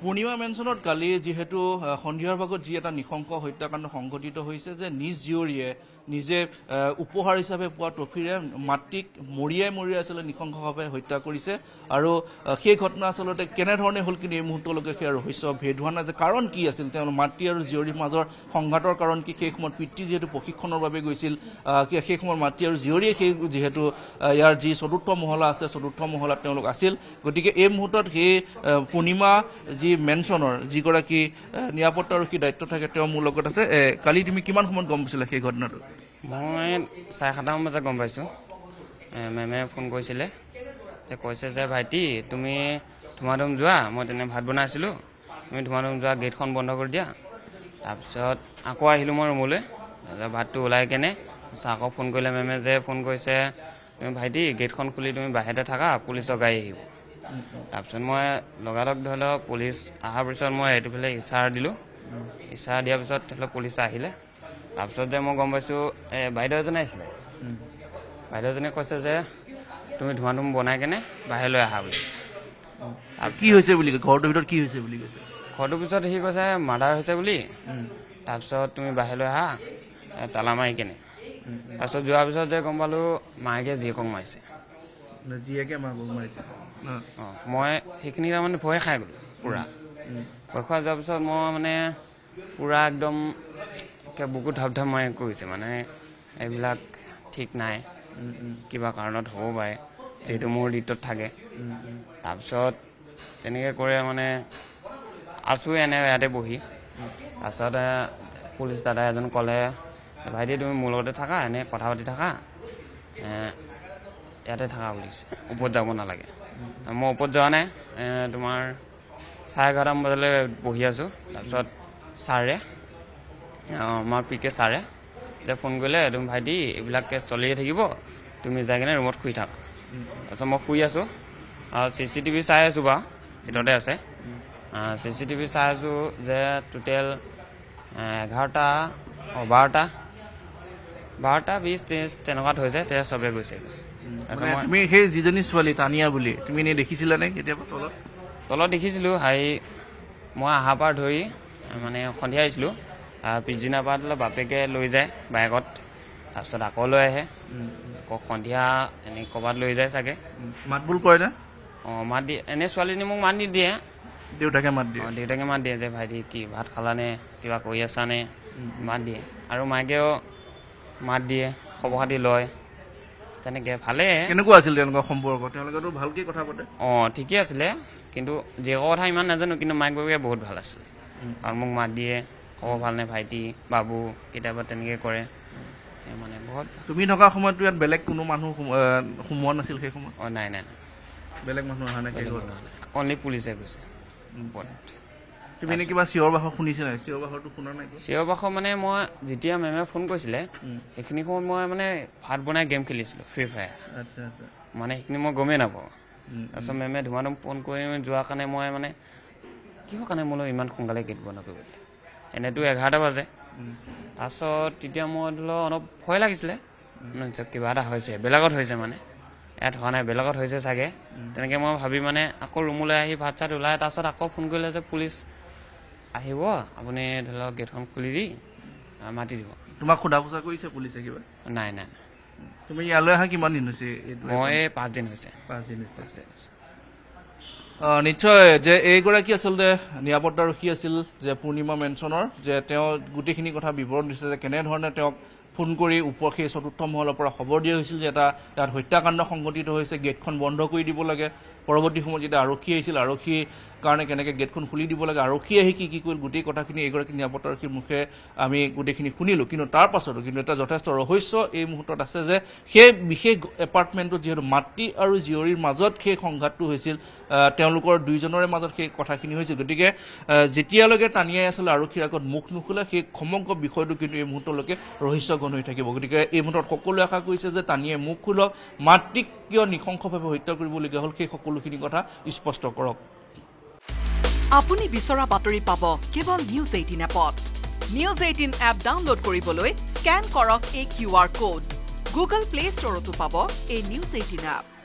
পূৰ্ণিমা মেনশ্যনত কালি যিহেতু সন্ধিয়াৰ ভাগত যি এটা নিশংক হত্যাকাণ্ড সংঘটিত হৈছে যে নিজ জীয়ৰীয়ে নিজে উপহাৰ হিচাপে পোৱা ট্ৰফিৰে মাতৃক মৰিয়াই মৰিয়াই আচলতে নৃশংসভাৱে হত্যা কৰিছে আৰু সেই ঘটনা আচলতে কেনেধৰণে হ'ল কিন্তু এই মুহূৰ্তলৈকে সেই ৰহস্য ভেদ হোৱা নাই যে কাৰণ কি আছিল তেওঁ মাতৃ আৰু জীয়ৰীৰ মাজৰ সংঘাতৰ কাৰণ কি সেই সময়ত পিতৃ যিহেতু প্ৰশিক্ষণৰ বাবে গৈছিল সেই সময়ত মাতৃ আৰু জীয়ৰীয়ে সেই যিহেতু ইয়াৰ যি চতুৰ্থ মহলা আছে চতুৰ্থ মহলাত তেওঁলোক আছিল গতিকে এই মুহূৰ্তত সেই পূৰ্ণিমা যি মেনচনৰ যিগৰাকী নিৰাপত্তাৰক্ষীৰ দায়িত্ব থাকে তেওঁ মোৰ লগত আছে কালি তুমি কিমান সময়ত গম পাইছিলা সেই ঘটনাটো মই চাৰে সাতটামান বজাত গম পাইছোঁ মেমে ফোন কৰিছিলে যে কৈছে যে ভাইটি তুমি ধুমাধুম যোৱা মই তেনে ভাত বনাইছিলোঁ তুমি ধুমাধুম যোৱা গেটখন বন্ধ কৰি দিয়া তাৰপিছত আকৌ আহিলোঁ মই ৰুমলৈ ভাতটো ওলাই কেনে আকৌ ফোন কৰিলে মেমে যে ফোন কৰিছে তুমি ভাইটি গেটখন খুলি তুমি বাহিৰতে থাকা পুলিচৰ গাড়ী আহিব তাৰপিছত মই লগালগ ধৰি লওক পুলিচ অহাৰ পিছত মই এইটো ফালে ইচাৰ দিলোঁ ইচাৰ দিয়াৰ পিছত ধৰি লওক পুলিচ আহিলে তাৰপিছতে মই গম পাইছোঁ বাইদেউ এজনে আহিছিলে বাইদেউজনে কৈছে যে তুমি ধোঁৱা ধুম বনাই কেনে বাহিৰলৈ আহা বুলি কি হৈছে বুলি ঘৰটোৰ ভিতৰত কি হৈছে বুলি কৈছে ঘৰটোৰ পিছত সি কৈছে মাৰ্ডাৰ হৈছে বুলি তাৰপিছত তুমি বাহিৰলৈ আহা তালা মাৰি কেনে তাৰপিছত যোৱাৰ পিছত যে গম পালোঁ মাকে জীয়েকক মাৰিছে জীয়েকে মই সেইখিনি তাৰমানে ভয়ে খাই গ'লো পূৰা ভয় খাই যোৱাৰ পিছত মই মানে পূৰা একদম বুকু ধাপধাপ মই কৈছে মানে এইবিলাক ঠিক নাই কিবা কাৰণত হ'ব পাৰে যিহেতু মোৰ ঋতুত থাকে তাৰপিছত তেনেকৈ কৰে মানে আছোঁ এনে ইয়াতে বহি তাৰপিছতে পুলিচ দাদা এজন ক'লে ভাইটি তুমি মোৰ লগতে থাকা এনে কথা পাতি থাকা ইয়াতে থাকা বুলি কৈছে ওপৰত যাব নালাগে মই ওপৰত যোৱা নাই তোমাৰ চাৰে এঘাৰটামান বজালৈ বহি আছোঁ তাৰপিছত ছাৰে আমাৰ পি কে ছাৰে যে ফোন কৰিলে তুমি ভাইটি এইবিলাক কেছ চলিয়ে থাকিব তুমি যাই কিনে ৰুমত শুই থাক তাৰপিছত মই শুই আছোঁ চি চি টিভি চাই আছোঁ বাৰু ভিতৰতে আছে চি চি টিভি চাই আছোঁ যে টোটেল এঘাৰটা অঁ বাৰটা বাৰটা বিছ ত্ৰিছ তেনেকুৱা হৈছে তেতিয়া চবে গৈছে তুমি সেই যিজনী ছোৱালী টানিয়া বুলি তুমি এনেই দেখিছিলা নে কেতিয়াবা তলত তলত দেখিছিলোঁ হেৰি মই অহাৰ পৰা ধৰি মানে সন্ধিয়া আহিছিলোঁ পিছদিনাৰ পৰা ধৰি বাপেকে লৈ যায় বাইকত তাৰপিছত আকৌ লৈ আহে আকৌ সন্ধিয়া এনে ক'ৰবাত লৈ যায় চাগে মাত বোল কৰে অঁ মাত দিয়ে এনে ছোৱালীজনী মোক মাত নিদিয়ে দেউতাকে মাত দিয়ে অঁ দেউতাকে মাত দিয়ে যে ভাইটি কি ভাত খালানে কিবা কৰি আছানে মাত দিয়ে আৰু মাইকেও মাত দিয়ে খবৰ খাতি লয় তেনেকে ভালেই কেনেকুৱা আছিল তেওঁলোকৰ সম্পৰ্ক তেওঁলোকেতো ভালকৈ কথা পাতে অঁ ঠিকেই আছিলে কিন্তু জীয়েকৰ কথা ইমান নাজানো কিন্তু মাইক বাবে বহুত ভাল আছিলে আৰু মোক মাত দিয়ে খবৰ ভালনে ভাইটি বাবু কেতিয়াবা তেনেকৈ কৰে বহুত তুমি থকা সময়তো ইয়াত বেলেগ কোনো মানুহ সোমোৱা নাছিল সেই সময়ত অঁ নাই নাই বেলেগ মানুহ অহা নাই অনলি পুলিচে গৈছে চিঞৰ বাখৰ মানে মই যেতিয়া মেমে ফোন কৰিছিলে সেইখিনি সময়ত মই মানে ভাত বনাই গেম খেলিছিলোঁ ফ্ৰী ফায়াৰ মানে সেইখিনি মই গমেই নাপাওঁ তাৰপিছত মেমে ধুমাধুম ফোন কৰি যোৱাৰ কাৰণে মই মানে কিহৰ কাৰণে মোলৈ ইমান সোনকালে গেট বনাব বুলি এনেতো এঘাৰটা বাজে তাৰপাছত তেতিয়া মই ধৰি লওক অলপ ভয় লাগিছিলে কিবা এটা হৈছে বেলেগত হৈছে মানে ইয়াত হোৱা নাই বেলেগত হৈছে চাগে তেনেকে মই ভাবি মানে আকৌ ৰুমলৈ আহি ভাত চাত ওলাই তাৰপিছত আকৌ ফোন কৰিলে যে পুলিচ আহিব আপুনি ধৰি লওক গেটখন খুলি দি মাতি দিব তোমাক সোধা পোছা কৰিছে পুলিচে কিবা নাই নাই তুমি ইয়ালৈ অহা কিমান দিন হৈছে মই পাঁচদিন হৈছে পাঁচদিন হৈছে নিশ্চয় যে এইগৰাকী আচলতে নিৰাপত্তাৰক্ষী আছিল যে পূৰ্ণিমা মেনচনৰ যে তেওঁ গোটেইখিনি কথা বিৱৰণ দিছে যে কেনেধৰণে তেওঁক ফোন কৰি ওপৰ সেই চতুৰ্থ মহলৰ পৰা খবৰ দিয়া হৈছিল যে এটা তাত হত্যাকাণ্ড সংঘটিত হৈছে গেটখন বন্ধ কৰি দিব লাগে পৰৱৰ্তী সময়ত যেতিয়া আৰক্ষী আহিছিল আৰক্ষীৰ কাৰণে কেনেকৈ গেটখন খুলি দিব লাগে আৰক্ষী আহি কি কি কৰিল গোটেই কথাখিনি এগৰাকী নিৰাপত্তাৰক্ষীৰ মুখে আমি গোটেইখিনি শুনিলোঁ কিন্তু তাৰ পাছতো কিন্তু এটা যথেষ্ট ৰহস্য এই মুহূৰ্তত আছে যে সেই বিশেষ এপাৰ্টমেণ্টটোত যিহেতু মাতৃ আৰু জীয়ৰীৰ মাজত সেই সংঘাতটো হৈছিল তেওঁলোকৰ দুইজনৰে মাজত সেই কথাখিনি হৈছিল গতিকে যেতিয়ালৈকে টানিয়াই আছিল আৰক্ষীৰ আগত মুখ নুখুলে সেই সমগ্ৰ বিষয়টো কিন্তু এই মুহূৰ্তলৈকে ৰহস্য জীৱন হৈ থাকিব গতিকে এই মুহূৰ্তত সকলোৱে আশা কৰিছে যে টানিয়ে মুখ খোলক মাতৃক কিয় নৃশংসভাৱে হত্যা কৰিবলগীয়া হ'ল সেই সকলোখিনি কথা স্পষ্ট কৰক আপুনি বিচৰা বাতৰি পাব কেৱল নিউজ এইটিন এপত নিউজ এইটিন এপ ডাউনলোড কৰিবলৈ স্কেন কৰক এই Q R code Google Play ষ্টৰতো পাব এই নিউজ এইটিন এপ